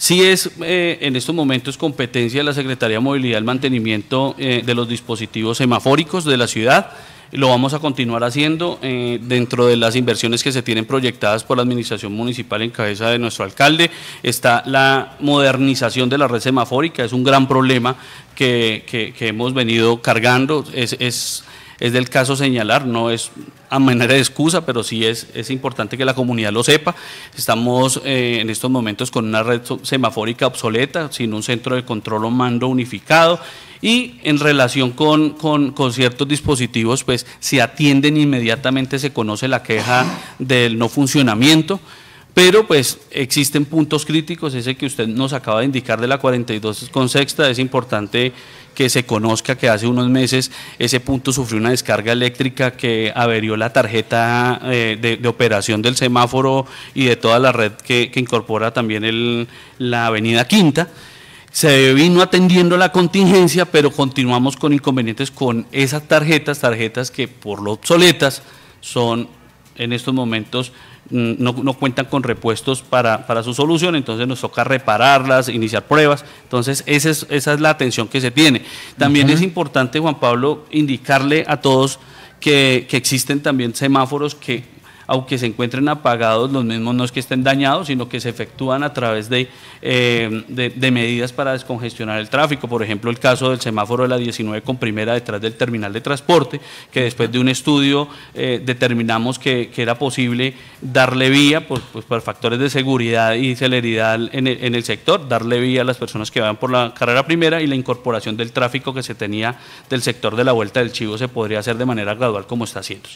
Sí es eh, en estos momentos competencia de la Secretaría de Movilidad el mantenimiento eh, de los dispositivos semafóricos de la ciudad. Lo vamos a continuar haciendo eh, dentro de las inversiones que se tienen proyectadas por la Administración Municipal en cabeza de nuestro alcalde. Está la modernización de la red semafórica, es un gran problema que, hemos venido cargando. es es del caso señalar, no es a manera de excusa, pero sí es, es importante que la comunidad lo sepa. Estamos eh, en estos momentos con una red semafórica obsoleta, sin un centro de control o mando unificado. Y en relación con, con, ciertos dispositivos, pues se atienden inmediatamente, se conoce la queja del no funcionamiento. Pero pues existen puntos críticos, ese que usted nos acaba de indicar de la 42 con sexta, es importante que se conozca que hace unos meses ese punto sufrió una descarga eléctrica que averió la tarjeta eh, de, operación del semáforo y de toda la red que, incorpora también el, la avenida Quinta se vino atendiendo la contingencia, pero continuamos con inconvenientes con esas tarjetas, tarjetas que por lo obsoletas son en estos momentos mm, no, cuentan con repuestos para, para, su solución, entonces nos toca repararlas, iniciar pruebas. Entonces, esa es, la atención que se tiene. También es importante, Juan Pablo, indicarle a todos que, que existen también semáforos que aunque se encuentren apagados, los mismos no es que estén dañados, sino que se efectúan a través de, eh, medidas para descongestionar el tráfico. Por ejemplo, el caso del semáforo de la 19 con primera detrás del terminal de transporte, que después de un estudio eh, determinamos que, era posible darle vía pues, pues, por, factores de seguridad y celeridad en el, en el sector, darle vía a las personas que van por la carrera primera y la incorporación del tráfico que se tenía del sector de la vuelta del Chivo se podría hacer de manera gradual como está haciendo.